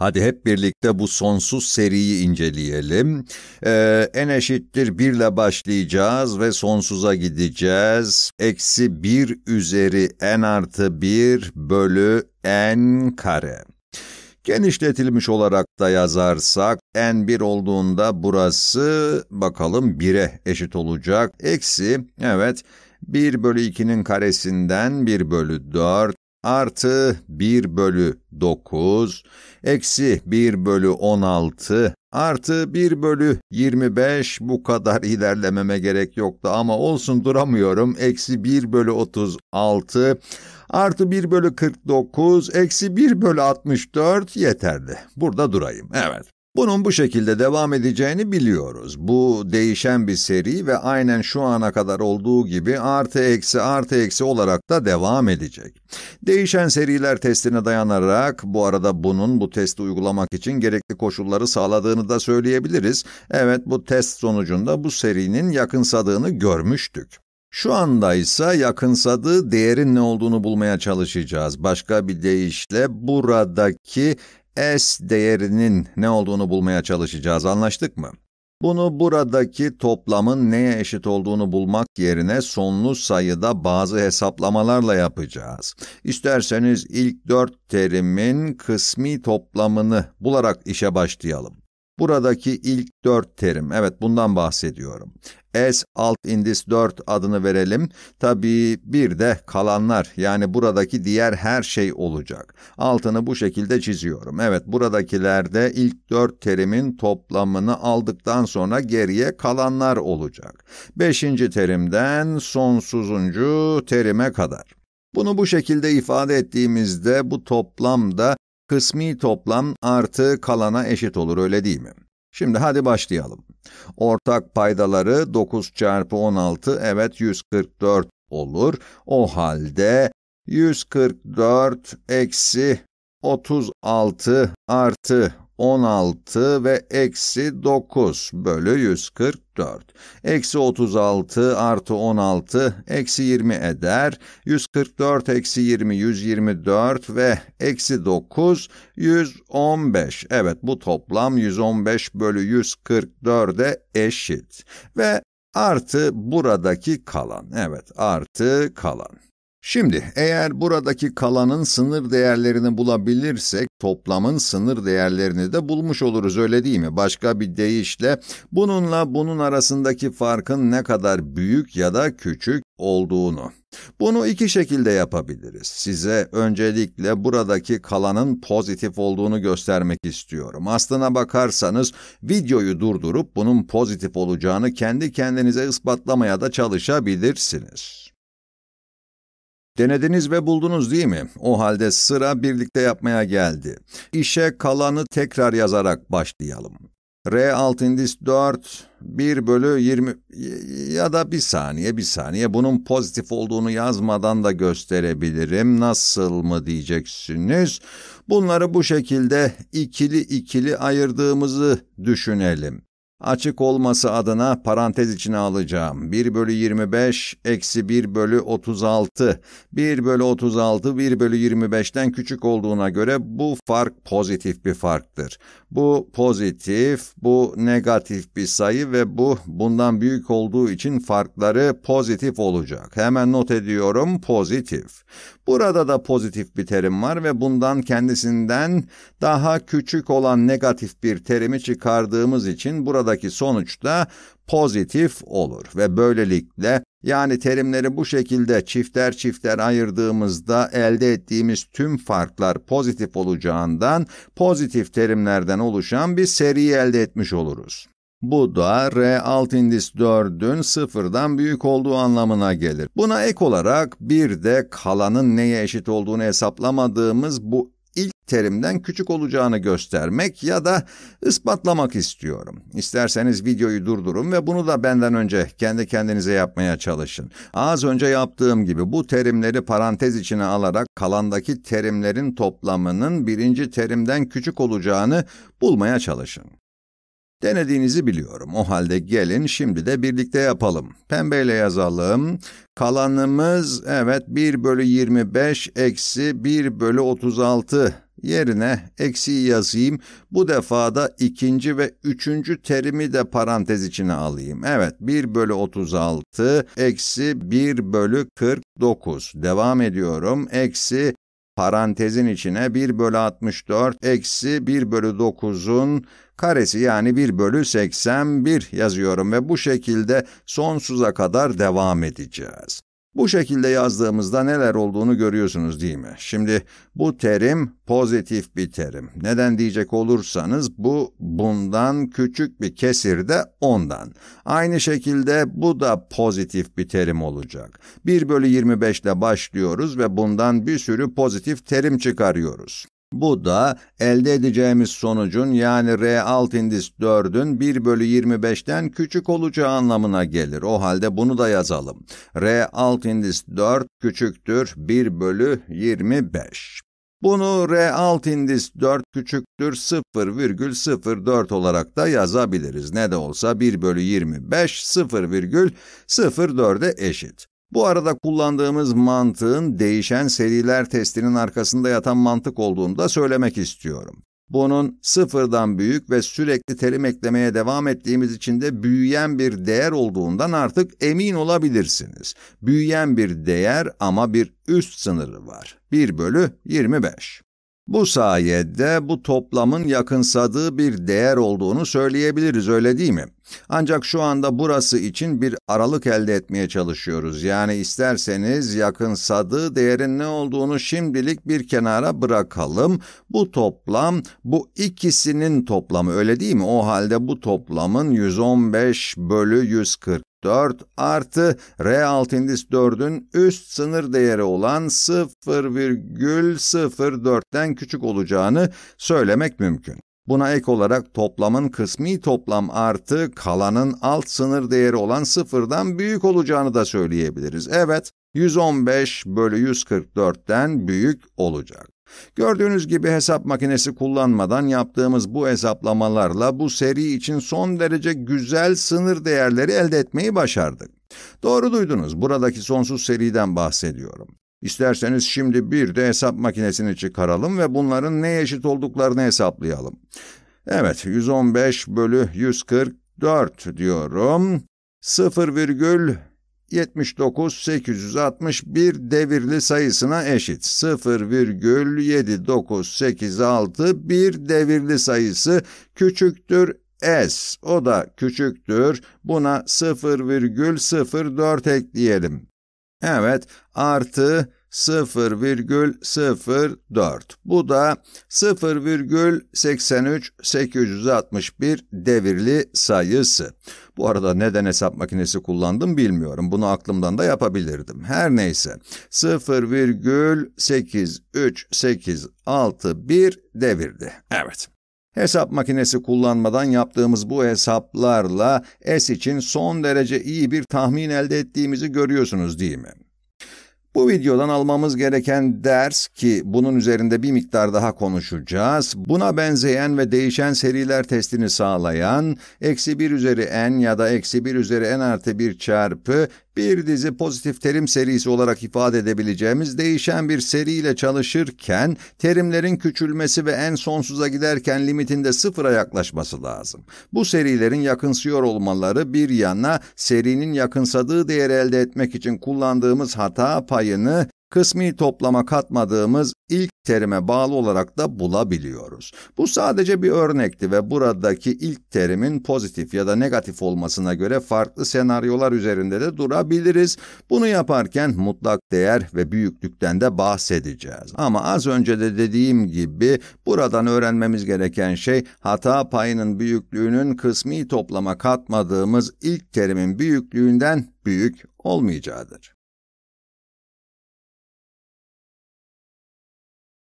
Hadi hep birlikte bu sonsuz seriyi inceleyelim. Ee, en eşittir 1 ile başlayacağız ve sonsuza gideceğiz. Eksi 1 üzeri n artı 1 bölü n kare. Genişletilmiş olarak da yazarsak n1 olduğunda burası bakalım 1'e eşit olacak. Eksi evet 1 bölü 2'nin karesinden 1 bölü 4 artı 1 bölü 9, eksi 1 bölü 16, artı 1 bölü 25 bu kadar ilerlememe gerek yoktu ama olsun duramıyorum. Eksi 1 bölü 36, artı 1 bölü 49, eksi 1 bölü 64 yeterli. Burada durayım, evet. Bunun bu şekilde devam edeceğini biliyoruz. Bu değişen bir seri ve aynen şu ana kadar olduğu gibi artı eksi artı eksi olarak da devam edecek. Değişen seriler testine dayanarak, bu arada bunun bu testi uygulamak için gerekli koşulları sağladığını da söyleyebiliriz. Evet bu test sonucunda bu serinin yakınsadığını görmüştük. Şu anda ise yakınsadığı değerin ne olduğunu bulmaya çalışacağız. Başka bir deyişle buradaki S değerinin ne olduğunu bulmaya çalışacağız anlaştık mı? Bunu buradaki toplamın neye eşit olduğunu bulmak yerine sonlu sayıda bazı hesaplamalarla yapacağız. İsterseniz ilk dört terimin kısmi toplamını bularak işe başlayalım. Buradaki ilk dört terim, evet bundan bahsediyorum. S alt indis 4 adını verelim. Tabii bir de kalanlar yani buradaki diğer her şey olacak. Altını bu şekilde çiziyorum. Evet buradakilerde ilk 4 terimin toplamını aldıktan sonra geriye kalanlar olacak. Beşinci terimden sonsuzuncu terime kadar. Bunu bu şekilde ifade ettiğimizde bu toplamda kısmi toplam artı kalana eşit olur öyle değil mi? Şimdi hadi başlayalım. Ortak paydaları 9 çarpı 16 evet 144 olur. O halde 144 eksi 36 artı 16 ve eksi 9 bölü 144. Eksi 36 artı 16 eksi 20 eder. 144 eksi 20 124 ve eksi 9 115. Evet bu toplam 115 bölü 144'e eşit. Ve artı buradaki kalan. Evet artı kalan. Şimdi eğer buradaki kalanın sınır değerlerini bulabilirsek toplamın sınır değerlerini de bulmuş oluruz öyle değil mi? Başka bir deyişle bununla bunun arasındaki farkın ne kadar büyük ya da küçük olduğunu. Bunu iki şekilde yapabiliriz. Size öncelikle buradaki kalanın pozitif olduğunu göstermek istiyorum. Aslına bakarsanız videoyu durdurup bunun pozitif olacağını kendi kendinize ispatlamaya da çalışabilirsiniz. Denediniz ve buldunuz değil mi? O halde sıra birlikte yapmaya geldi. İşe kalanı tekrar yazarak başlayalım. R alt indis 4, 1 bölü 20 ya da bir saniye bir saniye bunun pozitif olduğunu yazmadan da gösterebilirim. Nasıl mı diyeceksiniz? Bunları bu şekilde ikili ikili ayırdığımızı düşünelim. Açık olması adına parantez içine alacağım. 1 bölü 25 eksi 1 bölü 36. 1 bölü 36 1 bölü 25'ten küçük olduğuna göre bu fark pozitif bir farktır. Bu pozitif, bu negatif bir sayı ve bu bundan büyük olduğu için farkları pozitif olacak. Hemen not ediyorum pozitif. Burada da pozitif bir terim var ve bundan kendisinden daha küçük olan negatif bir terimi çıkardığımız için burada buradaki sonuç da pozitif olur ve böylelikle yani terimleri bu şekilde çifter çifter ayırdığımızda elde ettiğimiz tüm farklar pozitif olacağından pozitif terimlerden oluşan bir seri elde etmiş oluruz. Bu da R alt indis 4'ün sıfırdan büyük olduğu anlamına gelir. Buna ek olarak bir de kalanın neye eşit olduğunu hesaplamadığımız bu terimden küçük olacağını göstermek ya da ispatlamak istiyorum. İsterseniz videoyu durdurun ve bunu da benden önce kendi kendinize yapmaya çalışın. Az önce yaptığım gibi bu terimleri parantez içine alarak kalandaki terimlerin toplamının birinci terimden küçük olacağını bulmaya çalışın. Denediğinizi biliyorum. O halde gelin şimdi de birlikte yapalım. Pembeyle yazalım. Kalanımız evet 1 bölü 25 eksi 1 bölü 36 Yerine eksiği yazayım, bu defa da ikinci ve üçüncü terimi de parantez içine alayım. Evet, 1 bölü 36, eksi 1 bölü 49. Devam ediyorum, eksi parantezin içine 1 bölü 64, eksi 1 bölü 9'un karesi yani 1 bölü 81 yazıyorum ve bu şekilde sonsuza kadar devam edeceğiz. Bu şekilde yazdığımızda neler olduğunu görüyorsunuz değil mi? Şimdi bu terim pozitif bir terim. Neden diyecek olursanız bu bundan küçük bir kesir de ondan. Aynı şekilde bu da pozitif bir terim olacak. 1 bölü 25 ile başlıyoruz ve bundan bir sürü pozitif terim çıkarıyoruz. Bu da elde edeceğimiz sonucun yani R alt indis 4'ün 1 bölü 25'ten küçük olacağı anlamına gelir. O halde bunu da yazalım. R alt indis 4 küçüktür 1 bölü 25. Bunu R alt indis 4 küçüktür 0,04 olarak da yazabiliriz. Ne de olsa 1 bölü 25 0,04'e eşit. Bu arada kullandığımız mantığın değişen seriler testinin arkasında yatan mantık olduğunu da söylemek istiyorum. Bunun sıfırdan büyük ve sürekli terim eklemeye devam ettiğimiz için de büyüyen bir değer olduğundan artık emin olabilirsiniz. Büyüyen bir değer ama bir üst sınırı var. 1 bölü 25. Bu sayede bu toplamın yakınsadığı bir değer olduğunu söyleyebiliriz öyle değil mi? Ancak şu anda burası için bir aralık elde etmeye çalışıyoruz. Yani isterseniz yakınsadığı değerin ne olduğunu şimdilik bir kenara bırakalım. Bu toplam bu ikisinin toplamı öyle değil mi? O halde bu toplamın 115 bölü 140 4 artı R alt indis 4'ün üst sınır değeri olan 0,04'ten küçük olacağını söylemek mümkün. Buna ek olarak toplamın kısmi toplam artı kalanın alt sınır değeri olan sıfırdan büyük olacağını da söyleyebiliriz. Evet, 115 bölü 144'ten büyük olacak. Gördüğünüz gibi hesap makinesi kullanmadan yaptığımız bu hesaplamalarla bu seri için son derece güzel sınır değerleri elde etmeyi başardık. Doğru duydunuz, buradaki sonsuz seriden bahsediyorum. İsterseniz şimdi bir de hesap makinesini çıkaralım ve bunların ne eşit olduklarını hesaplayalım. Evet, 115 bölü 144 diyorum. 0, 79 861 devirli sayısına eşit. 0,7986 bir devirli sayısı küçüktür S. O da küçüktür. Buna 0,04 ekleyelim. Evet, artı 0,04. Bu da 0,83861 devirli sayısı. Bu arada neden hesap makinesi kullandım bilmiyorum. Bunu aklımdan da yapabilirdim. Her neyse 0,83861 devirdi. Evet. Hesap makinesi kullanmadan yaptığımız bu hesaplarla S için son derece iyi bir tahmin elde ettiğimizi görüyorsunuz değil mi? Bu videodan almamız gereken ders ki bunun üzerinde bir miktar daha konuşacağız. Buna benzeyen ve değişen seriler testini sağlayan eksi 1 üzeri n ya da eksi 1 üzeri n artı 1 çarpı bir dizi pozitif terim serisi olarak ifade edebileceğimiz değişen bir seriyle çalışırken terimlerin küçülmesi ve en sonsuza giderken limitinde sıfıra yaklaşması lazım. Bu serilerin yakınsıyor olmaları bir yana serinin yakınsadığı değeri elde etmek için kullandığımız hata payını kısmi toplama katmadığımız ilk terime bağlı olarak da bulabiliyoruz. Bu sadece bir örnekti ve buradaki ilk terimin pozitif ya da negatif olmasına göre farklı senaryolar üzerinde de durabiliriz. Bunu yaparken mutlak değer ve büyüklükten de bahsedeceğiz. Ama az önce de dediğim gibi buradan öğrenmemiz gereken şey hata payının büyüklüğünün kısmi toplama katmadığımız ilk terimin büyüklüğünden büyük olmayacağıdır.